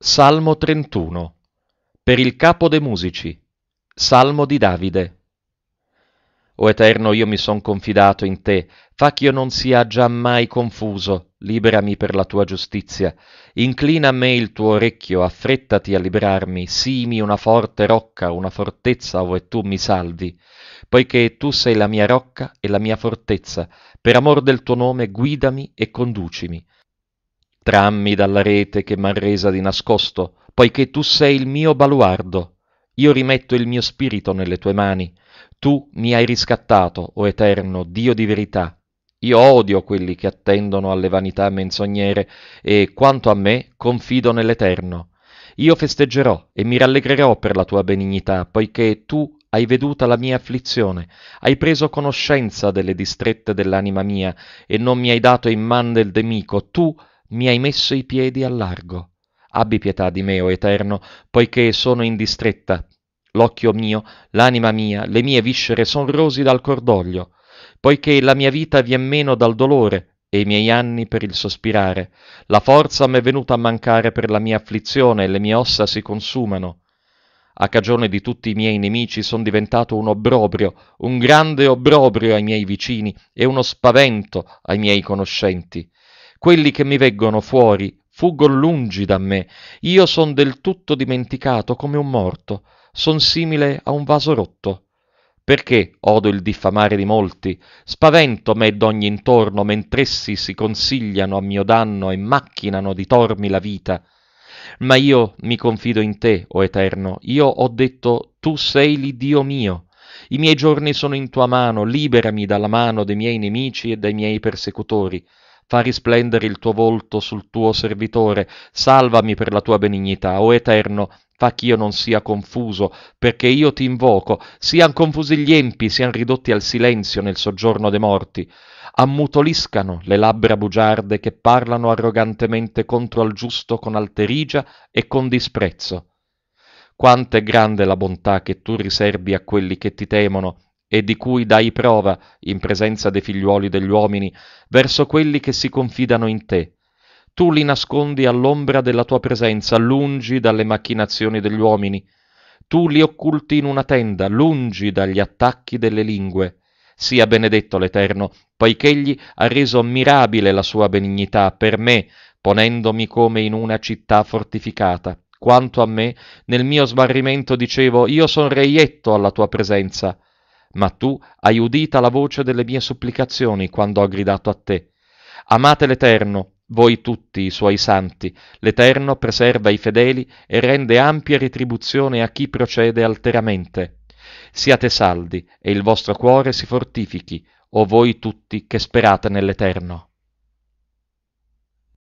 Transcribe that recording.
Salmo 31 Per il capo dei musici Salmo di Davide O Eterno, io mi son confidato in te, fa ch'io non sia giammai confuso, liberami per la tua giustizia. Inclina a me il tuo orecchio, affrettati a liberarmi, simi una forte rocca, una fortezza ove tu mi salvi. Poiché tu sei la mia rocca e la mia fortezza, per amor del tuo nome guidami e conducimi Trammi dalla rete che m'ha resa di nascosto, poiché tu sei il mio baluardo. Io rimetto il mio spirito nelle tue mani. Tu mi hai riscattato, o eterno, Dio di verità. Io odio quelli che attendono alle vanità menzogniere e, quanto a me, confido nell'Eterno. Io festeggerò e mi rallegrerò per la tua benignità, poiché tu hai veduta la mia afflizione, hai preso conoscenza delle distrette dell'anima mia e non mi hai dato in man del nemico, tu mi hai messo i piedi al largo. Abbi pietà di me, o Eterno, poiché sono in distretta. L'occhio mio, l'anima mia, le mie viscere son rosi dal cordoglio, poiché la mia vita vien meno dal dolore e i miei anni per il sospirare. La forza m'è venuta a mancare per la mia afflizione e le mie ossa si consumano. A cagione di tutti i miei nemici son diventato un obbrobrio, un grande obbrobrio ai miei vicini e uno spavento ai miei conoscenti quelli che mi veggono fuori fuggon lungi da me. Io son del tutto dimenticato come un morto. Son simile a un vaso rotto. Perché odo il diffamare di molti? Spavento me d'ogni intorno, mentr'essi si consigliano a mio danno e macchinano di tormi la vita. Ma io mi confido in te, o Eterno. Io ho detto, tu sei l'Iddio mio. I miei giorni sono in tua mano, liberami dalla mano dei miei nemici e dai miei persecutori fa risplendere il tuo volto sul tuo servitore, salvami per la tua benignità, o Eterno, fa ch'io non sia confuso, perché io ti invoco, sian confusi gli empi, sian ridotti al silenzio nel soggiorno dei morti, ammutoliscano le labbra bugiarde che parlano arrogantemente contro al giusto con alterigia e con disprezzo. Quanto è grande la bontà che tu riservi a quelli che ti temono, e di cui dai prova, in presenza dei figliuoli degli uomini, verso quelli che si confidano in te. Tu li nascondi all'ombra della tua presenza, lungi dalle macchinazioni degli uomini. Tu li occulti in una tenda, lungi dagli attacchi delle lingue. Sia benedetto l'Eterno, poiché egli ha reso mirabile la sua benignità per me, ponendomi come in una città fortificata. Quanto a me, nel mio smarrimento dicevo, io son reietto alla tua presenza ma tu hai udita la voce delle mie supplicazioni quando ho gridato a te. Amate l'Eterno, voi tutti i suoi santi. L'Eterno preserva i fedeli e rende ampia retribuzione a chi procede alteramente. Siate saldi e il vostro cuore si fortifichi, o voi tutti che sperate nell'Eterno.